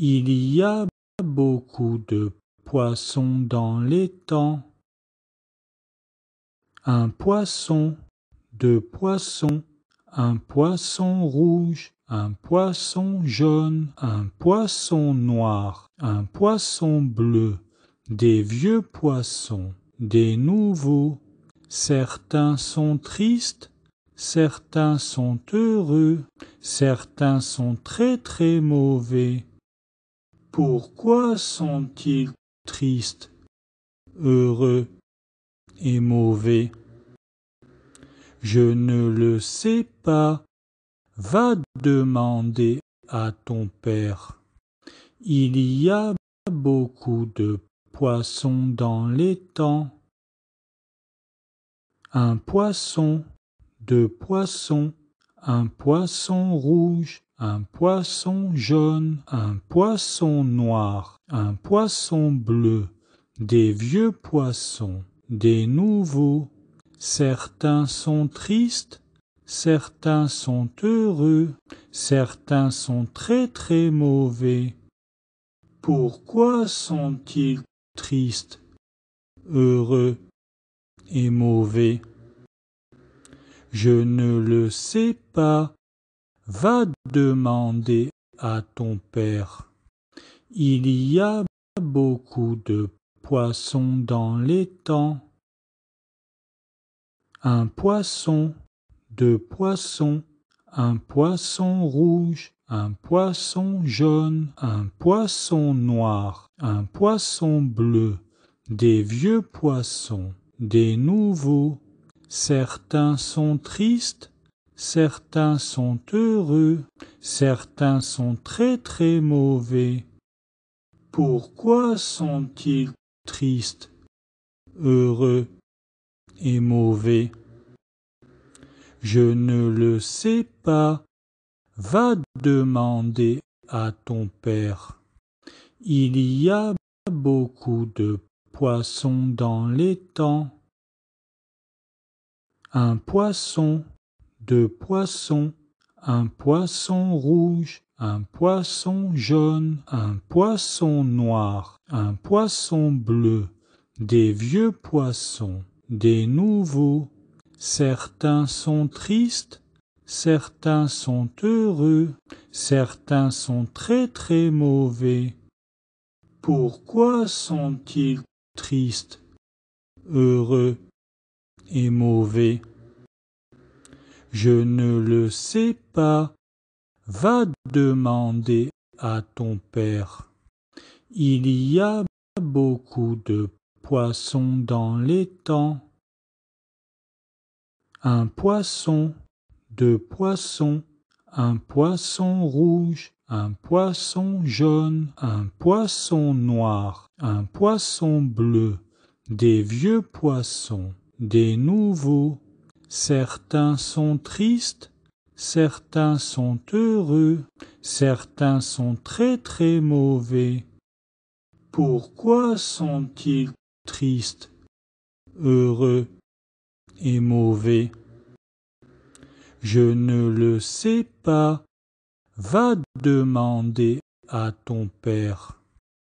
Il y a beaucoup de poissons dans l'étang. Un poisson, deux poissons, un poisson rouge, un poisson jaune, un poisson noir, un poisson bleu, des vieux poissons, des nouveaux. Certains sont tristes, certains sont heureux, certains sont très très mauvais. Pourquoi sont-ils tristes, heureux et mauvais Je ne le sais pas. Va demander à ton père. Il y a beaucoup de poissons dans l'étang. Un poisson, deux poissons, un poisson rouge, un poisson jaune, un poisson noir, un poisson bleu, des vieux poissons, des nouveaux. Certains sont tristes, certains sont heureux, certains sont très très mauvais. Pourquoi sont-ils tristes, heureux et mauvais je ne le sais pas. Va demander à ton père. Il y a beaucoup de poissons dans l'étang. Un poisson, deux poissons, un poisson rouge, un poisson jaune, un poisson noir, un poisson bleu, des vieux poissons, des nouveaux, Certains sont tristes, certains sont heureux, certains sont très très mauvais. Pourquoi sont-ils tristes, heureux et mauvais Je ne le sais pas. Va demander à ton père. Il y a beaucoup de poissons dans l'étang. Un poisson, deux poissons, un poisson rouge, un poisson jaune, un poisson noir, un poisson bleu, des vieux poissons, des nouveaux. Certains sont tristes, certains sont heureux, certains sont très très mauvais. Pourquoi sont-ils tristes, heureux mauvais. Je ne le sais pas. Va demander à ton père. Il y a beaucoup de poissons dans l'étang. Un poisson, deux poissons, un poisson rouge, un poisson jaune, un poisson noir, un poisson bleu, des vieux poissons des nouveaux. Certains sont tristes, certains sont heureux, certains sont très très mauvais. Pourquoi sont-ils tristes, heureux et mauvais Je ne le sais pas. Va demander à ton père.